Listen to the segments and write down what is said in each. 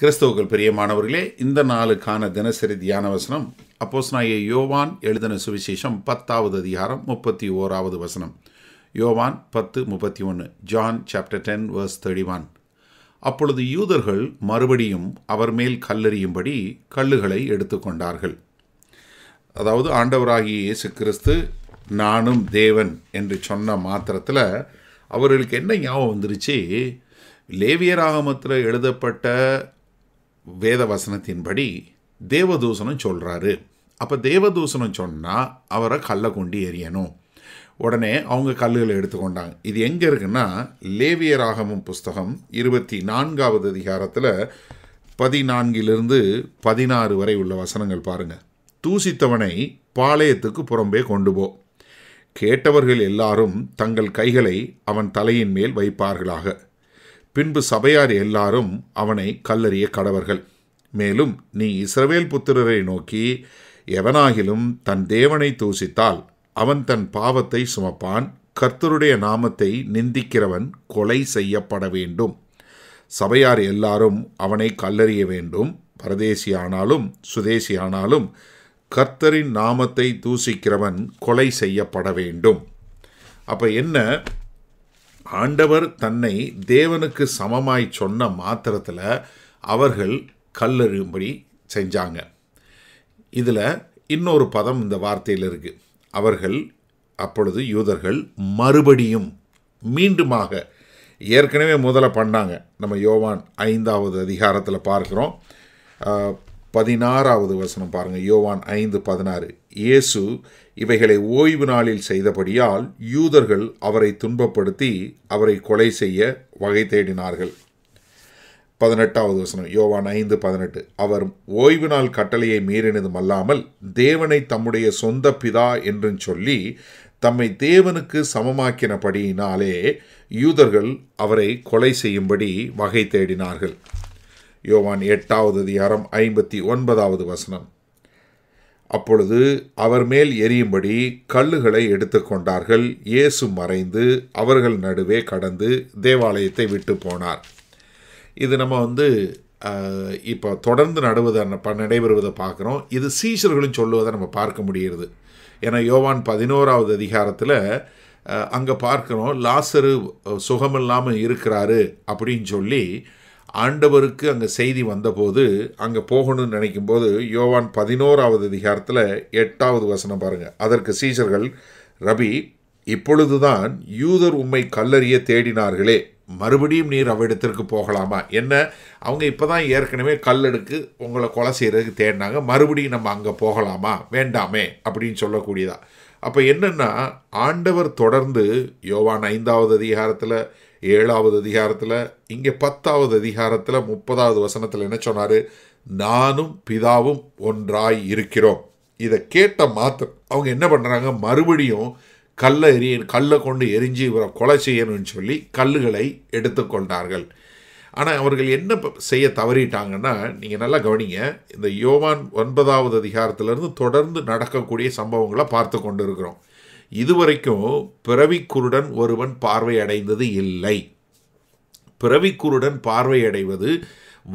பெரிய மாணவர்களே இந்த நாளுக்கான தினசரி தியான வசனம் அப்போஸ்னாய யோவான் எழுதின சுவிசேஷம் பத்தாவது அதிகாரம் முப்பத்தி ஓராவது வசனம் யோவான் பத்து முப்பத்தி ஒன்று John chapter ten verse thirty one அப்பொழுது யூதர்கள் மறுபடியும் அவர் மேல் கல்லெறியும்படி கல்லுகளை எடுத்துக்கொண்டார்கள் அதாவது ஆண்டவராகிய இயேசு கிறிஸ்து நானும் தேவன் என்று சொன்ன மாத்திரத்தில் அவர்களுக்கு என்ன ஞாபகம் வந்துருச்சு லேவியராகமத்தில் எழுதப்பட்ட வேத வசனத்தின்படி தேவதூசனம் சொல்கிறாரு அப்போ தேவதூசனம் சொன்னால் அவரை கல்லை கொண்டு எரியணும் உடனே அவங்க கல்லுகளை எடுத்துக்கொண்டாங்க இது எங்கே இருக்குன்னா லேவியராகமும் புஸ்தகம் இருபத்தி நான்காவது அதிகாரத்தில் பதினான்கிலிருந்து பதினாறு வரை உள்ள வசனங்கள் பாருங்கள் தூசித்தவனை பாளையத்துக்கு புறம்பே கொண்டு போ கேட்டவர்கள் எல்லாரும் தங்கள் கைகளை அவன் தலையின் மேல் வைப்பார்களாக பின்பு சபையார் எல்லாரும் அவனை கல்லறிய கடவர்கள் மேலும் நீ இஸ்ரவேல் புத்திரரை நோக்கி எவனாகிலும் தன் தேவனை தூசித்தால் அவன் தன் பாவத்தை சுமப்பான் கர்த்தருடைய நாமத்தை நிந்திக்கிறவன் கொலை செய்யப்பட வேண்டும் சபையார் எல்லாரும் அவனை கல்லறிய வேண்டும் பரதேசியானாலும் சுதேசியானாலும் கர்த்தரின் நாமத்தை தூசிக்கிறவன் கொலை செய்யப்பட வேண்டும் அப்போ என்ன ஆண்டவர் தன்னை தேவனுக்கு சமமாய் சொன்ன மாத்திரத்தில் அவர்கள் கல்லறியும்படி செஞ்சாங்க இதில் இன்னொரு பதம் இந்த வார்த்தையில் இருக்குது அவர்கள் அப்பொழுது யூதர்கள் மறுபடியும் மீண்டுமாக ஏற்கனவே முதல்ல பண்ணாங்க நம்ம யோவான் ஐந்தாவது அதிகாரத்தில் பார்க்குறோம் பதினாறாவது வசனம் பாருங்கள் யோவான் ஐந்து பதினாறு இயேசு இவைகளை ஓய்வு நாளில் செய்தபடியால் யூதர்கள் அவரை துன்பப்படுத்தி அவரை கொலை செய்ய வகை தேடினார்கள் பதினெட்டாவது வசனம் யோவான் ஐந்து பதினெட்டு அவர் ஓய்வு நாள் கட்டளையை மீறினதும் அல்லாமல் தேவனை தம்முடைய சொந்த பிதா என்று சொல்லி தம்மை தேவனுக்கு சமமாக்கினபடியினாலே யூதர்கள் அவரை கொலை செய்யும்படி வகை தேடினார்கள் யோவான் எட்டாவது அதிகாரம் ஐம்பத்தி ஒன்பதாவது வசனம் அப்பொழுது அவர் மேல் எரியும்படி கல்லுகளை எடுத்துக்கொண்டார்கள் இயேசு மறைந்து அவர்கள் நடுவே கடந்து தேவாலயத்தை விட்டு போனார் இது நம்ம வந்து இப்போ தொடர்ந்து நடுவதை நடைபெறுவதை பார்க்குறோம் இது சீஷர்களும் சொல்லுவதை நம்ம பார்க்க முடிகிறது ஏன்னா யோவான் பதினோராவது அதிகாரத்தில் அங்கே பார்க்குறோம் லாசரு சுகமில்லாமல் இருக்கிறாரு அப்படின்னு சொல்லி ஆண்டவருக்கு அங்கே செய்தி வந்தபோது அங்கே போகணும்னு நினைக்கும்போது யோவான் பதினோராவது அதிகாரத்தில் எட்டாவது வசனம் பாருங்கள் அதற்கு சீசர்கள் ரபி இப்பொழுதுதான் யூதர் உம்மை கல்லறிய தேடினார்களே மறுபடியும் நீர் அவ்விடத்திற்கு போகலாமா என்ன அவங்க இப்போ தான் ஏற்கனவே கல்லெடுக்கு உங்களை கொலை செய்கிறதுக்கு தேடினாங்க மறுபடியும் நம்ம அங்கே போகலாமா வேண்டாமே அப்படின்னு சொல்லக்கூடியதா அப்போ என்னென்னா ஆண்டவர் தொடர்ந்து யோவான் ஐந்தாவது அதிகாரத்தில் ஏழாவது அதிகாரத்தில் இங்கே பத்தாவது அதிகாரத்தில் முப்பதாவது வசனத்தில் என்ன சொன்னார் நானும் பிதாவும் ஒன்றாய் இருக்கிறோம் இதை கேட்ட மாத்திரம் அவங்க என்ன பண்ணுறாங்க மறுபடியும் கல்லை எரிய கல்லை கொண்டு எரிஞ்சு இவரை கொலை செய்யணும்னு சொல்லி கல்லுகளை எடுத்துக்கொண்டார்கள் ஆனால் அவர்கள் என்ன செய்ய தவறிட்டாங்கன்னா நீங்கள் நல்லா கவனிங்க இந்த யோவான் ஒன்பதாவது அதிகாரத்திலேருந்து தொடர்ந்து நடக்கக்கூடிய சம்பவங்களை பார்த்து கொண்டு இருக்கிறோம் இதுவரைக்கும் பிறவிக்குருடன் ஒருவன் பார்வையடைந்தது இல்லை பிறவிக்குருடன் பார்வையடைவது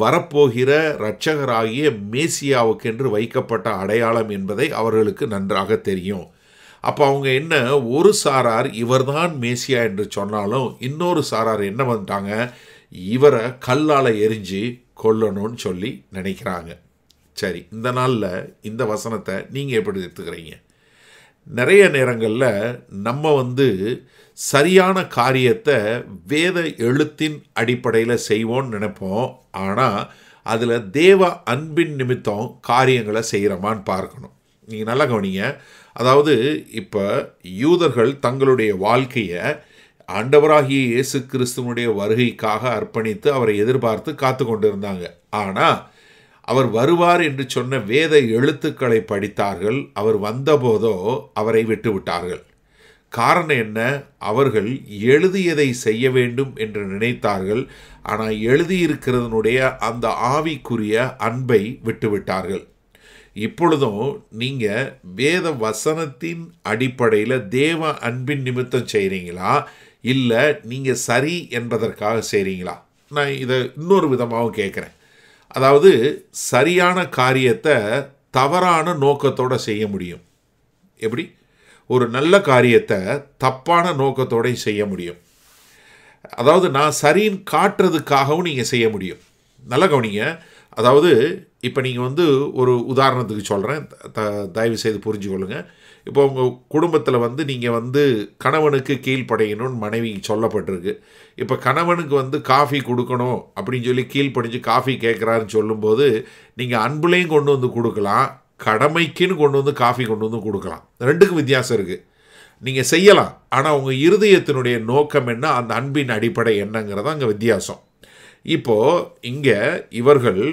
வரப்போகிற இரட்சகராகிய என்று வைக்கப்பட்ட அடையாளம் என்பதை அவர்களுக்கு நன்றாக தெரியும் அப்போ அவங்க என்ன ஒரு சாரார் இவர்தான் மேசியா என்று சொன்னாலும் இன்னொரு சாரார் என்ன பண்ணிட்டாங்க இவரை கல்லால் எரிஞ்சு கொல்லணும்னு சொல்லி நினைக்கிறாங்க சரி இந்த நாளில் இந்த வசனத்தை நீங்கள் எப்படி எடுத்துக்கிறீங்க நிறைய நேரங்களில் நம்ம வந்து சரியான காரியத்தை வேத எழுத்தின் அடிப்படையில் செய்வோன்னு நினைப்போம் ஆனால் அதில் தேவ அன்பின் நிமித்தம் காரியங்களை செய்கிறோமான்னு பார்க்கணும் நீங்கள் நல்லா கவனிங்க அதாவது இப்போ யூதர்கள் தங்களுடைய வாழ்க்கையை ஆண்டவராகிய இயேசு கிறிஸ்துவனுடைய வருகைக்காக அர்ப்பணித்து அவரை எதிர்பார்த்து காத்து கொண்டிருந்தாங்க இருந்தாங்க ஆனால் அவர் வருவார் என்று சொன்ன வேத எழுத்துக்களை படித்தார்கள் அவர் வந்தபோதோ அவரை விட்டுவிட்டார்கள் காரணம் என்ன அவர்கள் எழுதியதை செய்ய வேண்டும் என்று நினைத்தார்கள் ஆனால் எழுதியிருக்கிறதனுடைய அந்த ஆவிக்குரிய அன்பை விட்டுவிட்டார்கள் இப்பொழுதும் நீங்கள் வேத வசனத்தின் அடிப்படையில் தேவ அன்பின் நிமித்தம் செய்கிறீங்களா இல்லை நீங்கள் சரி என்பதற்காக செய்கிறீங்களா நான் இதை இன்னொரு விதமாகவும் கேட்குறேன் அதாவது சரியான காரியத்தை தவறான நோக்கத்தோடு செய்ய முடியும் எப்படி ஒரு நல்ல காரியத்தை தப்பான நோக்கத்தோடு செய்ய முடியும் அதாவது நான் சரின்னு காட்டுறதுக்காகவும் நீங்கள் செய்ய முடியும் நல்ல கவனிங்க அதாவது இப்போ நீங்கள் வந்து ஒரு உதாரணத்துக்கு சொல்கிறேன் த தயவு செய்து புரிஞ்சுக்கொள்ளுங்கள் இப்போ உங்கள் குடும்பத்தில் வந்து நீங்கள் வந்து கணவனுக்கு கீழ்ப்படையணும்னு மனைவி சொல்லப்பட்டிருக்கு இப்போ கணவனுக்கு வந்து காஃபி கொடுக்கணும் அப்படின்னு சொல்லி கீழ்ப்படிஞ்சு காஃபி கேட்குறாருன்னு சொல்லும்போது நீங்கள் அன்புலேயும் கொண்டு வந்து கொடுக்கலாம் கடமைக்குன்னு கொண்டு வந்து காஃபி கொண்டு வந்து கொடுக்கலாம் ரெண்டுக்கும் வித்தியாசம் இருக்குது நீங்கள் செய்யலாம் ஆனால் உங்கள் இருதயத்தினுடைய நோக்கம் என்ன அந்த அன்பின் அடிப்படை என்னங்கிறது அங்கே வித்தியாசம் இப்போ இங்கே இவர்கள்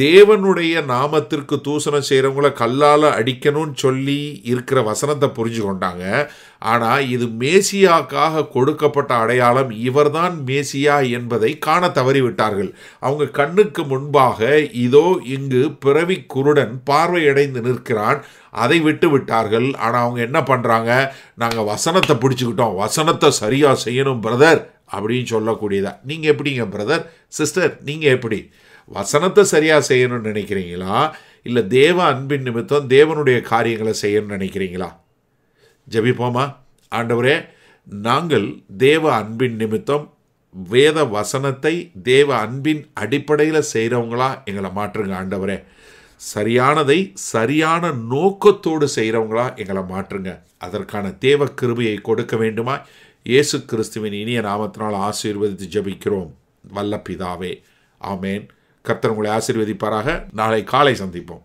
தேவனுடைய நாமத்திற்கு தூசணம் செய்கிறவங்கள கல்லால் அடிக்கணும்னு சொல்லி இருக்கிற வசனத்தை புரிஞ்சு கொண்டாங்க ஆனால் இது மேசியாக்காக கொடுக்கப்பட்ட அடையாளம் இவர்தான் மேசியா என்பதை காண தவறிவிட்டார்கள் அவங்க கண்ணுக்கு முன்பாக இதோ இங்கு பிறவி குருடன் பார்வையடைந்து நிற்கிறான் அதை விட்டு விட்டார்கள் ஆனால் அவங்க என்ன பண்ணுறாங்க நாங்கள் வசனத்தை பிடிச்சிக்கிட்டோம் வசனத்தை சரியாக செய்யணும் பிரதர் அப்படின்னு சொல்லக்கூடியதாக நீங்கள் எப்படிங்க பிரதர் சிஸ்டர் நீங்கள் எப்படி வசனத்தை சரியாக செய்யணும்னு நினைக்கிறீங்களா இல்லை தேவ அன்பின் நிமித்தம் தேவனுடைய காரியங்களை செய்யணும்னு நினைக்கிறீங்களா ஜபிப்போமா ஆண்டவரே நாங்கள் தேவ அன்பின் நிமித்தம் வேத வசனத்தை தேவ அன்பின் அடிப்படையில் செய்கிறவங்களா எங்களை மாற்றுங்க ஆண்டவரே சரியானதை சரியான நோக்கத்தோடு செய்கிறவங்களா எங்களை மாற்றுங்க அதற்கான தேவ கிருபையை கொடுக்க வேண்டுமா இயேசு கிறிஸ்துவின் இனிய நாமத்தினால் ஆசீர்வதித்து ஜபிக்கிறோம் வல்ல பிதாவே ஆமேன் கர்த்தர் உங்களை ஆசீர்வதிப்பாராக நாளை காலை சந்திப்போம்